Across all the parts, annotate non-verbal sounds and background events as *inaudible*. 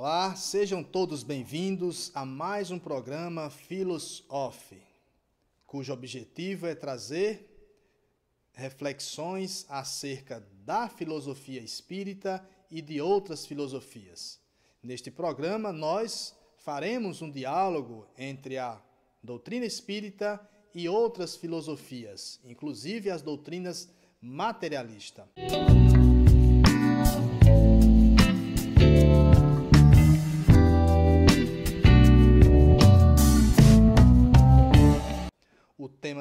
Olá, sejam todos bem-vindos a mais um programa Filos Off, cujo objetivo é trazer reflexões acerca da filosofia espírita e de outras filosofias. Neste programa, nós faremos um diálogo entre a doutrina espírita e outras filosofias, inclusive as doutrinas materialista. Música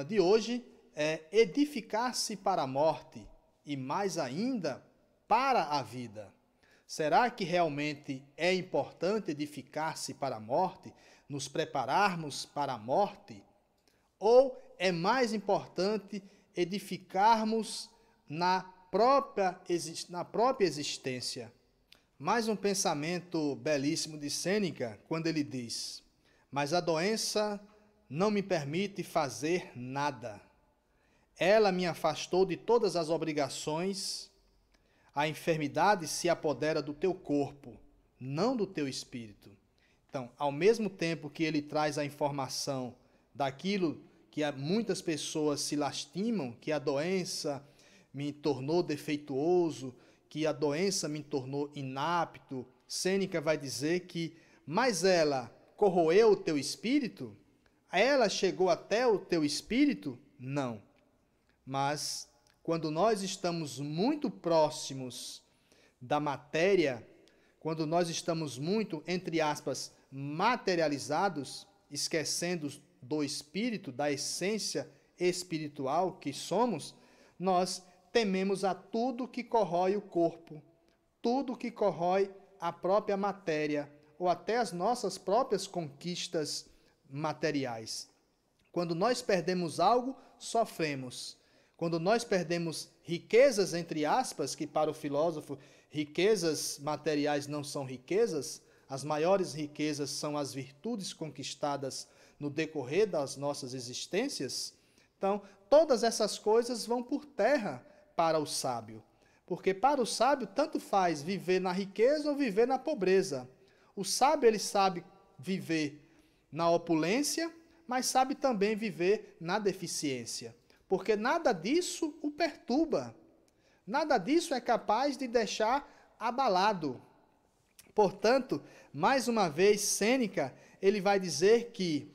de hoje é edificar-se para a morte e mais ainda para a vida. Será que realmente é importante edificar-se para a morte, nos prepararmos para a morte? Ou é mais importante edificarmos na própria, na própria existência? Mais um pensamento belíssimo de Sêneca, quando ele diz: Mas a doença não me permite fazer nada. Ela me afastou de todas as obrigações. A enfermidade se apodera do teu corpo, não do teu espírito. Então, ao mesmo tempo que ele traz a informação daquilo que muitas pessoas se lastimam, que a doença me tornou defeituoso, que a doença me tornou inapto. Sêneca vai dizer que, mas ela corroeu o teu espírito, ela chegou até o teu espírito? Não. Mas quando nós estamos muito próximos da matéria, quando nós estamos muito, entre aspas, materializados, esquecendo do espírito, da essência espiritual que somos, nós tememos a tudo que corrói o corpo, tudo que corrói a própria matéria, ou até as nossas próprias conquistas materiais. Quando nós perdemos algo, sofremos. Quando nós perdemos riquezas, entre aspas, que para o filósofo riquezas materiais não são riquezas, as maiores riquezas são as virtudes conquistadas no decorrer das nossas existências. Então, todas essas coisas vão por terra para o sábio. Porque para o sábio, tanto faz viver na riqueza ou viver na pobreza. O sábio, ele sabe viver na opulência, mas sabe também viver na deficiência, porque nada disso o perturba, nada disso é capaz de deixar abalado. Portanto, mais uma vez, Sêneca ele vai dizer que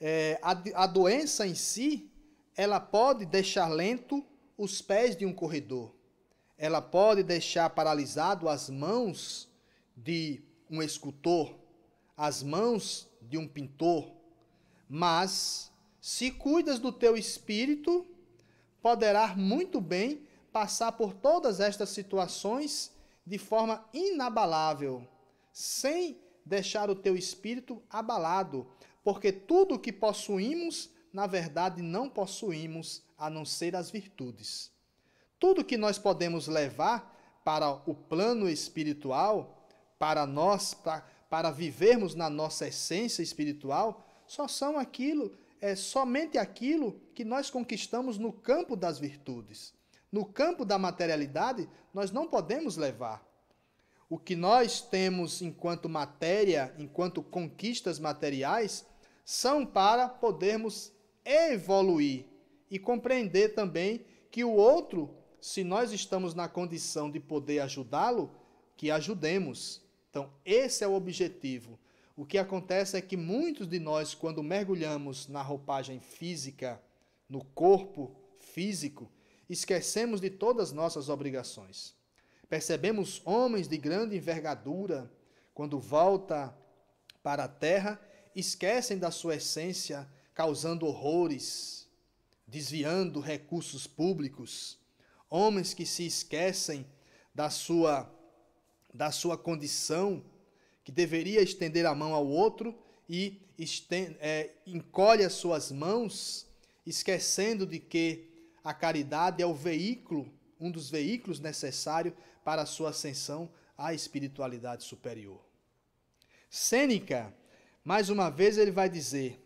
é, a, a doença em si ela pode deixar lento os pés de um corredor, ela pode deixar paralisado as mãos de um escultor as mãos de um pintor, mas se cuidas do teu espírito, poderás muito bem passar por todas estas situações de forma inabalável, sem deixar o teu espírito abalado, porque tudo o que possuímos, na verdade, não possuímos a não ser as virtudes. Tudo que nós podemos levar para o plano espiritual, para nós, para para vivermos na nossa essência espiritual só são aquilo, é somente aquilo que nós conquistamos no campo das virtudes. No campo da materialidade, nós não podemos levar. O que nós temos enquanto matéria, enquanto conquistas materiais, são para podermos evoluir e compreender também que o outro, se nós estamos na condição de poder ajudá-lo, que ajudemos então, esse é o objetivo. O que acontece é que muitos de nós, quando mergulhamos na roupagem física, no corpo físico, esquecemos de todas nossas obrigações. Percebemos homens de grande envergadura, quando volta para a terra, esquecem da sua essência, causando horrores, desviando recursos públicos. Homens que se esquecem da sua da sua condição, que deveria estender a mão ao outro e estende, é, encolhe as suas mãos, esquecendo de que a caridade é o veículo, um dos veículos necessários para a sua ascensão à espiritualidade superior. Sêneca, mais uma vez, ele vai dizer: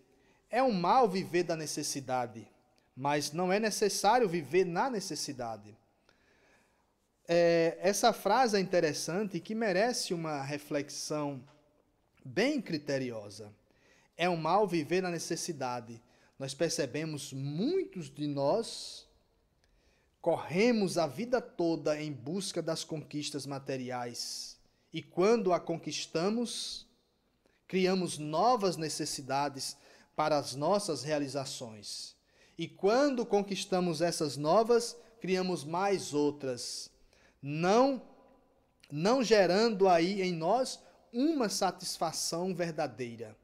é um mal viver da necessidade, mas não é necessário viver na necessidade é, essa frase é interessante e que merece uma reflexão bem criteriosa. É um mal viver na necessidade. Nós percebemos muitos de nós corremos a vida toda em busca das conquistas materiais e quando a conquistamos, criamos novas necessidades para as nossas realizações. E quando conquistamos essas novas, criamos mais outras não não gerando aí em nós uma satisfação verdadeira.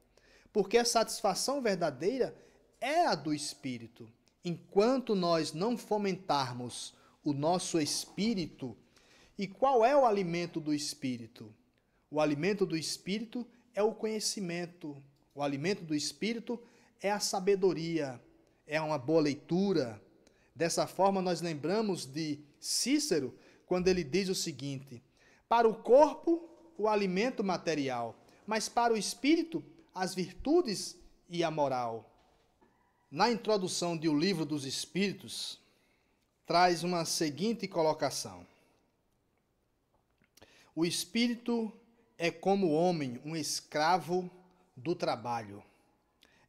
Porque a satisfação verdadeira é a do espírito. Enquanto nós não fomentarmos o nosso espírito, e qual é o alimento do espírito? O alimento do espírito é o conhecimento. O alimento do espírito é a sabedoria, é uma boa leitura. Dessa forma, nós lembramos de Cícero, quando ele diz o seguinte: Para o corpo, o alimento material, mas para o espírito, as virtudes e a moral. Na introdução de O Livro dos Espíritos, traz uma seguinte colocação: O espírito é como o homem, um escravo do trabalho.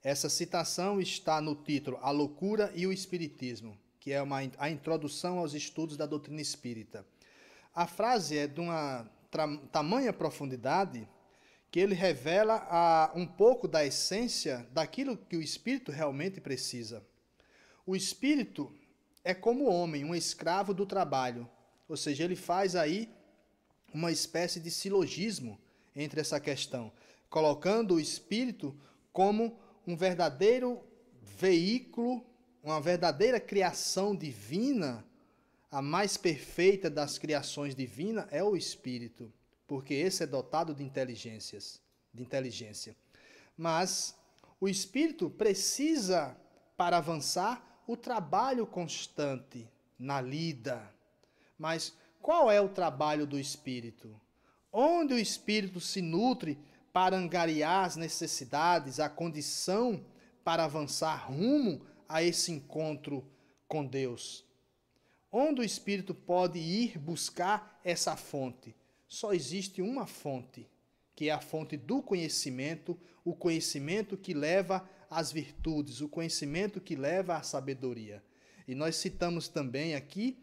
Essa citação está no título A Loucura e o Espiritismo, que é uma, a introdução aos estudos da doutrina espírita. A frase é de uma tamanha profundidade que ele revela a, um pouco da essência daquilo que o espírito realmente precisa. O espírito é como o homem, um escravo do trabalho, ou seja, ele faz aí uma espécie de silogismo entre essa questão, colocando o espírito como um verdadeiro veículo uma verdadeira criação divina, a mais perfeita das criações divinas é o espírito, porque esse é dotado de inteligências, de inteligência. Mas o espírito precisa para avançar o trabalho constante na lida. Mas qual é o trabalho do espírito? Onde o espírito se nutre para angariar as necessidades, a condição para avançar rumo a esse encontro com Deus? Onde o espírito pode ir buscar essa fonte? Só existe uma fonte, que é a fonte do conhecimento, o conhecimento que leva às virtudes, o conhecimento que leva à sabedoria. E nós citamos também aqui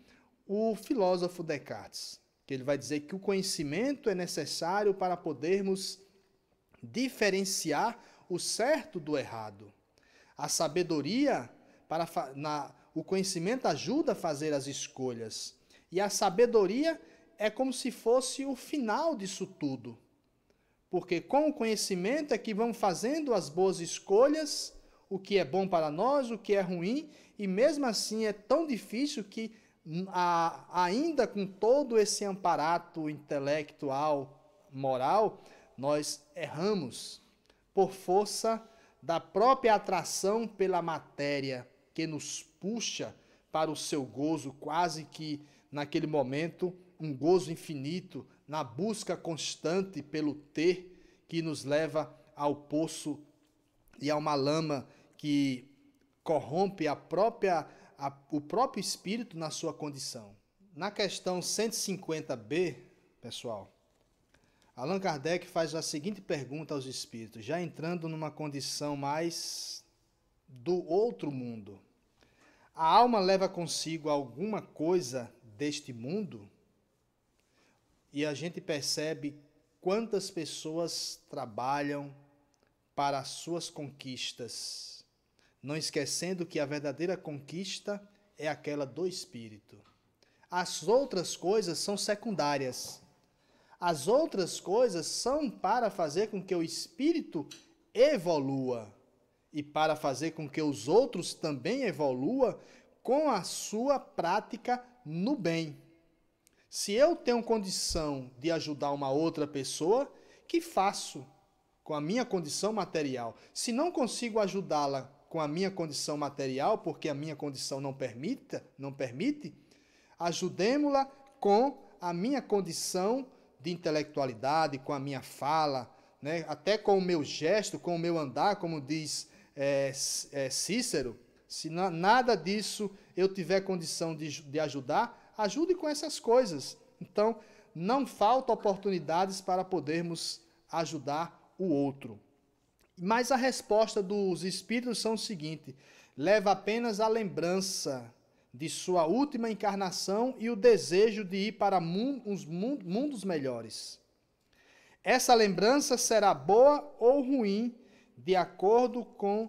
o filósofo Descartes, que ele vai dizer que o conhecimento é necessário para podermos diferenciar o certo do errado. A sabedoria para na, o conhecimento ajuda a fazer as escolhas. E a sabedoria é como se fosse o final disso tudo. Porque com o conhecimento é que vamos fazendo as boas escolhas, o que é bom para nós, o que é ruim, e mesmo assim é tão difícil que, hum, a, ainda com todo esse amparato intelectual, moral, nós erramos por força da própria atração pela matéria que nos puxa para o seu gozo, quase que naquele momento, um gozo infinito, na busca constante pelo ter, que nos leva ao poço e a uma lama que corrompe a própria, a, o próprio espírito na sua condição. Na questão 150b, pessoal, Allan Kardec faz a seguinte pergunta aos espíritos, já entrando numa condição mais do outro mundo a alma leva consigo alguma coisa deste mundo? E a gente percebe quantas pessoas trabalham para as suas conquistas, não esquecendo que a verdadeira conquista é aquela do espírito. As outras coisas são secundárias. As outras coisas são para fazer com que o espírito evolua e para fazer com que os outros também evolua com a sua prática no bem. Se eu tenho condição de ajudar uma outra pessoa, que faço com a minha condição material? Se não consigo ajudá-la com a minha condição material, porque a minha condição não permita, não permite, ajudemos-la com a minha condição de intelectualidade, com a minha fala, né? até com o meu gesto, com o meu andar, como diz é, é, Cícero, se na, nada disso eu tiver condição de, de ajudar, ajude com essas coisas. Então, não falta oportunidades para podermos ajudar o outro. Mas a resposta dos espíritos são o seguinte: leva apenas a lembrança de sua última encarnação e o desejo de ir para mundos, mundos melhores. Essa lembrança será boa ou ruim de acordo com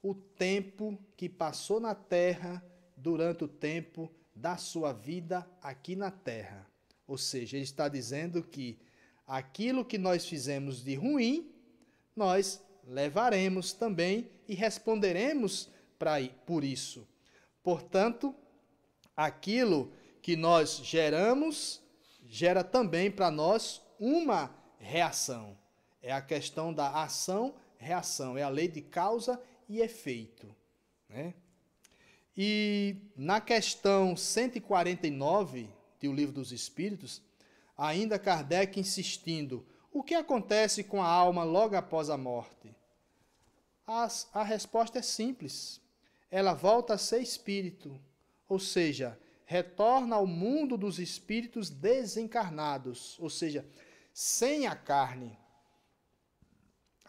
o tempo que passou na terra durante o tempo da sua vida aqui na terra. Ou seja, ele está dizendo que aquilo que nós fizemos de ruim, nós levaremos também e responderemos por isso. Portanto, aquilo que nós geramos gera também para nós uma reação. É a questão da ação reação, é a lei de causa e efeito. Né? E na questão 149 do Livro dos Espíritos, ainda Kardec insistindo: o que acontece com a alma logo após a morte? As, a resposta é simples: ela volta a ser espírito, ou seja, retorna ao mundo dos espíritos desencarnados, ou seja, sem a carne.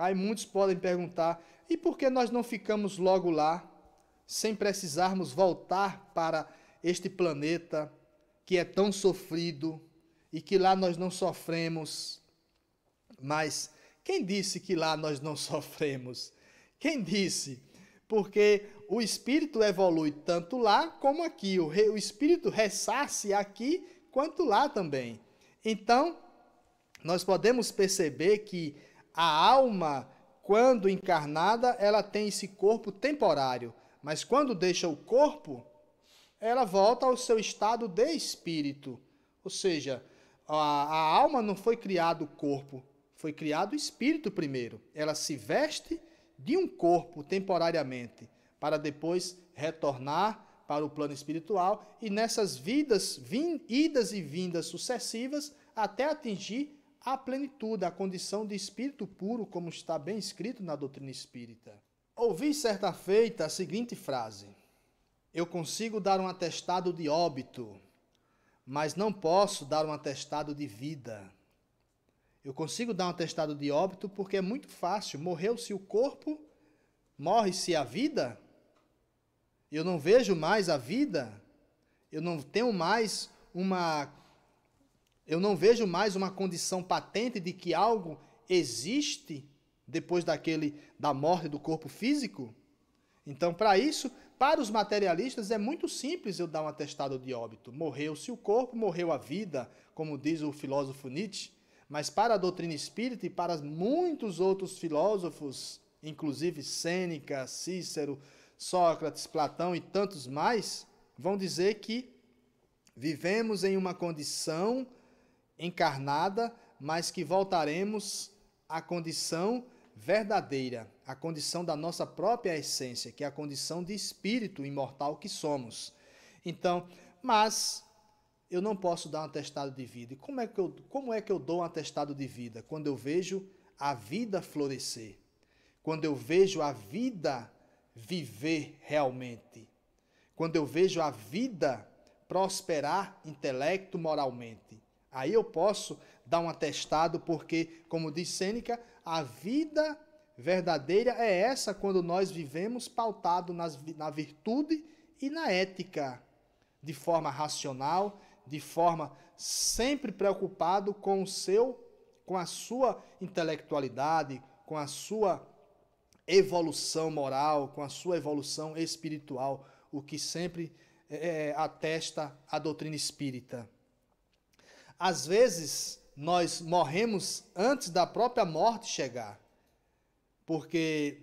Aí muitos podem perguntar: e por que nós não ficamos logo lá, sem precisarmos voltar para este planeta que é tão sofrido e que lá nós não sofremos? Mas quem disse que lá nós não *laughs* sofremos? Quem disse? Porque o espírito evolui tanto lá como aqui, o, re, o espírito ressasse aqui quanto lá também. Então, nós podemos perceber que a alma, quando encarnada, ela tem esse corpo temporário, mas quando deixa o corpo, ela volta ao seu estado de espírito. Ou seja, a, a alma não foi criado o corpo, foi criado o espírito primeiro. Ela se veste de um corpo temporariamente, para depois retornar para o plano espiritual e nessas vidas vin, idas e vindas sucessivas até atingir a plenitude, a condição de espírito puro, como está bem escrito na doutrina espírita. Ouvi certa feita a seguinte frase: Eu consigo dar um atestado de óbito, mas não posso dar um atestado de vida. Eu consigo dar um atestado de óbito porque é muito fácil. Morreu-se o corpo, morre-se a vida. Eu não vejo mais a vida. Eu não tenho mais uma eu não vejo mais uma condição patente de que algo existe depois daquele da morte do corpo físico. Então, para isso, para os materialistas é muito simples eu dar um atestado de óbito. Morreu-se o corpo, morreu a vida, como diz o filósofo Nietzsche. Mas para a doutrina espírita e para muitos outros filósofos, inclusive Sêneca, Cícero, Sócrates, Platão e tantos mais, vão dizer que vivemos em uma condição encarnada, mas que voltaremos à condição verdadeira, à condição da nossa própria essência, que é a condição de espírito imortal que somos. Então, mas eu não posso dar um atestado de vida. E como é que eu, como é que eu dou um atestado de vida? Quando eu vejo a vida florescer, quando eu vejo a vida viver realmente, quando eu vejo a vida prosperar intelecto moralmente, Aí eu posso dar um atestado, porque, como diz Sêneca, a vida verdadeira é essa quando nós vivemos pautado nas, na virtude e na ética, de forma racional, de forma sempre preocupado com o seu, com a sua intelectualidade, com a sua evolução moral, com a sua evolução espiritual, o que sempre é, é atesta a doutrina espírita. Às vezes, nós morremos antes da própria morte chegar. Porque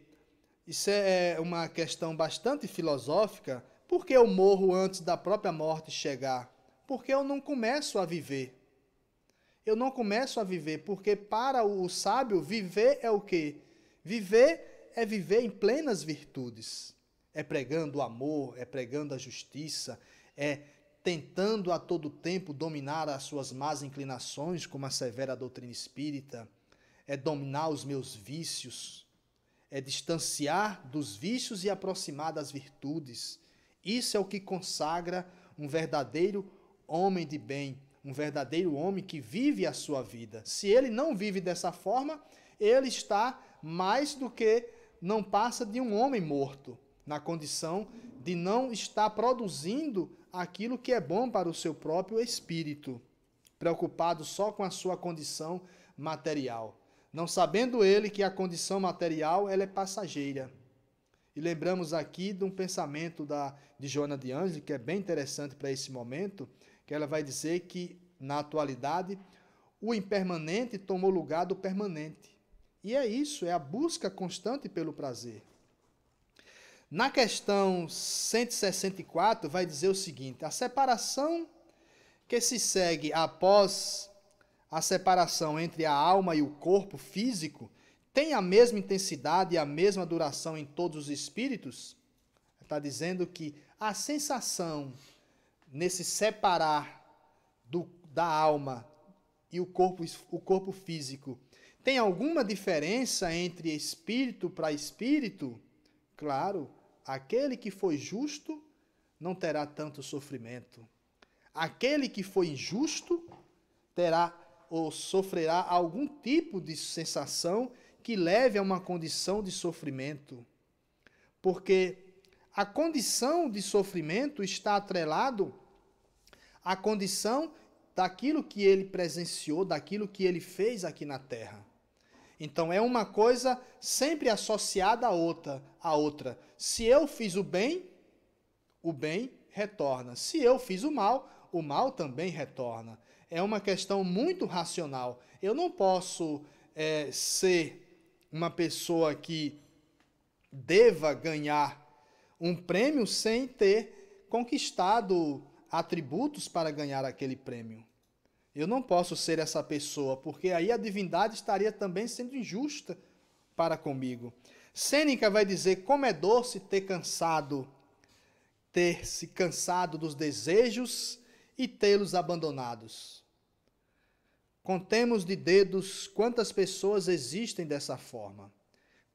isso é, é uma questão bastante filosófica. Por que eu morro antes da própria morte chegar? Porque eu não começo a viver. Eu não começo a viver, porque para o sábio, viver é o quê? Viver é viver em plenas virtudes. É pregando o amor, é pregando a justiça, é tentando a todo tempo dominar as suas más inclinações, como a severa doutrina espírita, é dominar os meus vícios, é distanciar dos vícios e aproximar das virtudes. Isso é o que consagra um verdadeiro homem de bem, um verdadeiro homem que vive a sua vida. Se ele não vive dessa forma, ele está mais do que não passa de um homem morto na condição de não estar produzindo aquilo que é bom para o seu próprio espírito, preocupado só com a sua condição material, não sabendo ele que a condição material ela é passageira. E lembramos aqui de um pensamento da, de Joana de Anjos, que é bem interessante para esse momento, que ela vai dizer que, na atualidade, o impermanente tomou lugar do permanente. E é isso, é a busca constante pelo prazer. Na questão 164, vai dizer o seguinte: a separação que se segue após a separação entre a alma e o corpo físico tem a mesma intensidade e a mesma duração em todos os espíritos? Está dizendo que a sensação nesse separar do, da alma e o corpo, o corpo físico tem alguma diferença entre espírito para espírito? Claro, Aquele que foi justo não terá tanto sofrimento. Aquele que foi injusto terá ou sofrerá algum tipo de sensação que leve a uma condição de sofrimento. Porque a condição de sofrimento está atrelado à condição daquilo que ele presenciou, daquilo que ele fez aqui na terra. Então é uma coisa sempre associada à outra, a outra. Se eu fiz o bem, o bem retorna. Se eu fiz o mal, o mal também retorna. É uma questão muito racional. Eu não posso é, ser uma pessoa que deva ganhar um prêmio sem ter conquistado atributos para ganhar aquele prêmio. Eu não posso ser essa pessoa, porque aí a divindade estaria também sendo injusta para comigo. Sêneca vai dizer como é doce ter cansado, ter se cansado dos desejos e tê-los abandonados. Contemos de dedos quantas pessoas existem dessa forma.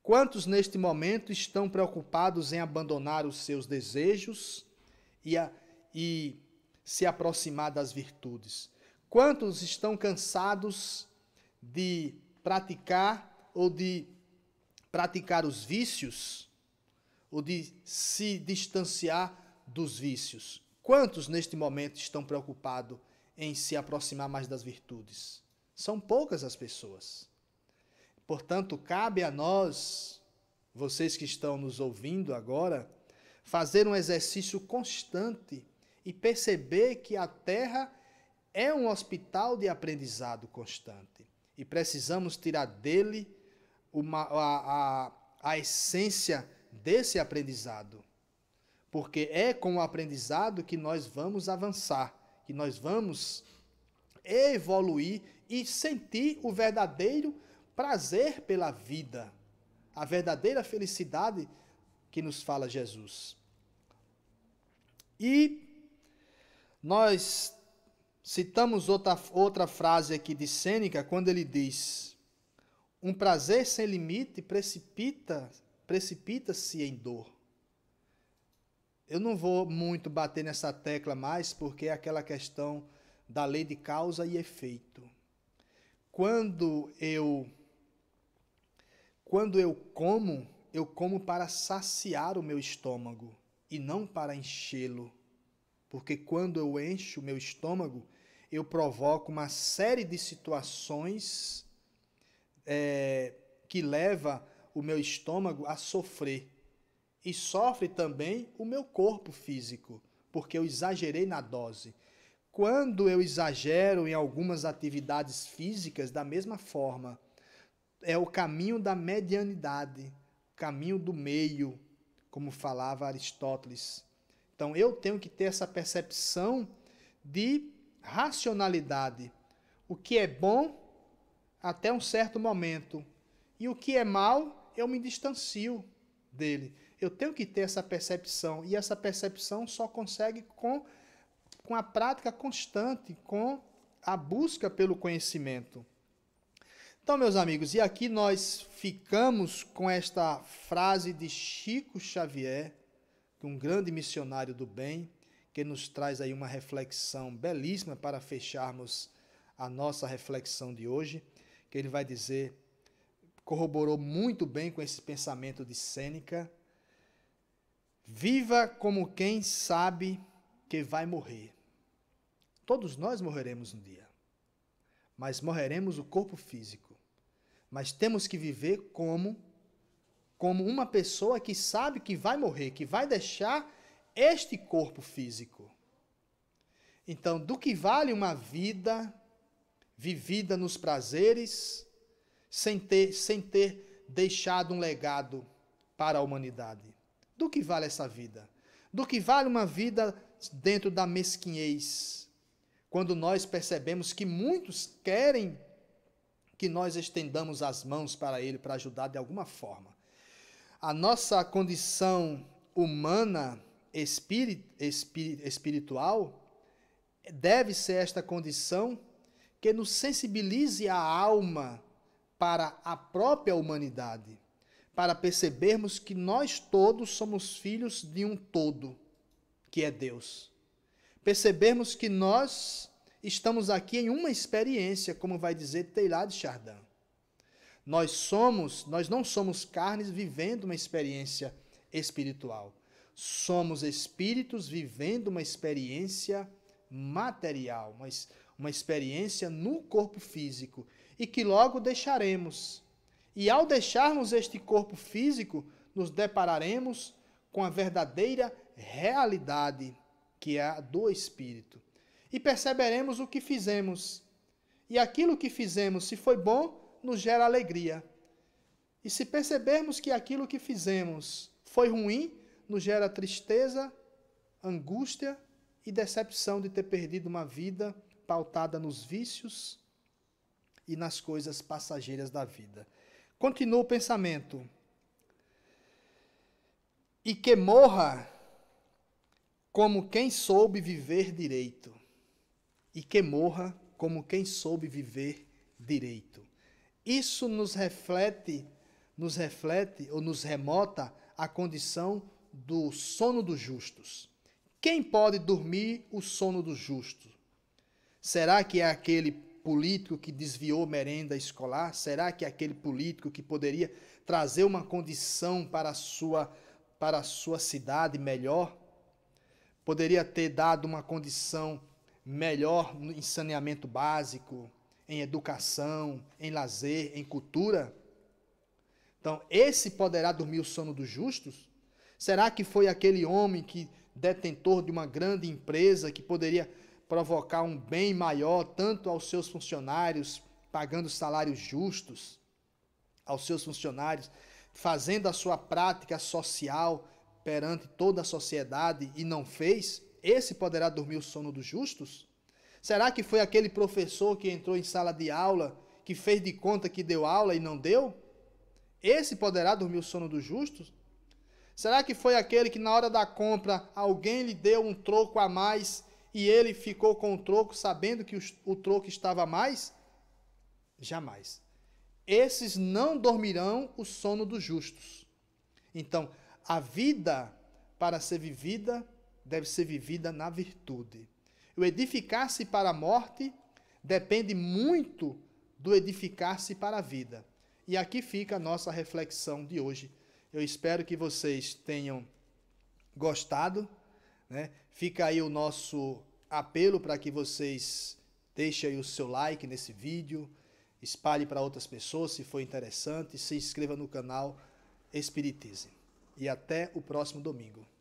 Quantos neste momento estão preocupados em abandonar os seus desejos e, a, e se aproximar das virtudes? Quantos estão cansados de praticar ou de praticar os vícios ou de se distanciar dos vícios? Quantos neste momento estão preocupados em se aproximar mais das virtudes? São poucas as pessoas. Portanto, cabe a nós, vocês que estão nos ouvindo agora, fazer um exercício constante e perceber que a terra é um hospital de aprendizado constante. E precisamos tirar dele uma, a, a, a essência desse aprendizado. Porque é com o aprendizado que nós vamos avançar, que nós vamos evoluir e sentir o verdadeiro prazer pela vida, a verdadeira felicidade que nos fala Jesus. E nós Citamos outra, outra frase aqui de Sêneca quando ele diz: Um prazer sem limite precipita precipita-se em dor. Eu não vou muito bater nessa tecla mais, porque é aquela questão da lei de causa e efeito. Quando eu quando eu como, eu como para saciar o meu estômago e não para enchê-lo. Porque quando eu encho o meu estômago, eu provoco uma série de situações é, que leva o meu estômago a sofrer. E sofre também o meu corpo físico, porque eu exagerei na dose. Quando eu exagero em algumas atividades físicas, da mesma forma, é o caminho da medianidade, caminho do meio, como falava Aristóteles. Então eu tenho que ter essa percepção de racionalidade. O que é bom até um certo momento e o que é mal, eu me distancio dele. Eu tenho que ter essa percepção e essa percepção só consegue com com a prática constante, com a busca pelo conhecimento. Então, meus amigos, e aqui nós ficamos com esta frase de Chico Xavier, um grande missionário do bem, que nos traz aí uma reflexão belíssima para fecharmos a nossa reflexão de hoje, que ele vai dizer, corroborou muito bem com esse pensamento de Sêneca, viva como quem sabe que vai morrer. Todos nós morreremos um dia, mas morreremos o corpo físico. Mas temos que viver como como uma pessoa que sabe que vai morrer, que vai deixar este corpo físico. Então, do que vale uma vida vivida nos prazeres, sem ter, sem ter deixado um legado para a humanidade? Do que vale essa vida? Do que vale uma vida dentro da mesquinhez? Quando nós percebemos que muitos querem que nós estendamos as mãos para ele para ajudar de alguma forma. A nossa condição humana espirit, espirit, espiritual deve ser esta condição que nos sensibilize a alma para a própria humanidade, para percebermos que nós todos somos filhos de um todo, que é Deus. Percebermos que nós estamos aqui em uma experiência, como vai dizer Teilhard de Chardin. Nós somos, nós não somos carnes vivendo uma experiência espiritual somos espíritos vivendo uma experiência material, uma, uma experiência no corpo físico e que logo deixaremos. E ao deixarmos este corpo físico, nos depararemos com a verdadeira realidade, que é a do espírito. E perceberemos o que fizemos. E aquilo que fizemos, se foi bom, nos gera alegria. E se percebermos que aquilo que fizemos foi ruim, nos gera tristeza, angústia e decepção de ter perdido uma vida pautada nos vícios e nas coisas passageiras da vida. Continua o pensamento. E que morra como quem soube viver direito. E que morra como quem soube viver direito. Isso nos reflete, nos reflete ou nos remota à condição do sono dos justos. Quem pode dormir o sono dos justos? Será que é aquele político que desviou merenda escolar? Será que é aquele político que poderia trazer uma condição para a sua, para a sua cidade melhor? Poderia ter dado uma condição melhor em saneamento básico, em educação, em lazer, em cultura? Então, esse poderá dormir o sono dos justos? Será que foi aquele homem que detentor de uma grande empresa que poderia provocar um bem maior tanto aos seus funcionários, pagando salários justos aos seus funcionários, fazendo a sua prática social perante toda a sociedade e não fez? Esse poderá dormir o sono dos justos? Será que foi aquele professor que entrou em sala de aula, que fez de conta que deu aula e não deu? Esse poderá dormir o sono dos justos? Será que foi aquele que na hora da compra alguém lhe deu um troco a mais e ele ficou com o troco sabendo que o troco estava a mais? Jamais. Esses não dormirão o sono dos justos. Então, a vida, para ser vivida, deve ser vivida na virtude. O edificar-se para a morte depende muito do edificar-se para a vida. E aqui fica a nossa reflexão de hoje. Eu espero que vocês tenham gostado. Né? Fica aí o nosso apelo para que vocês deixem aí o seu like nesse vídeo, espalhe para outras pessoas se foi interessante, se inscreva no canal Espiritize. E até o próximo domingo.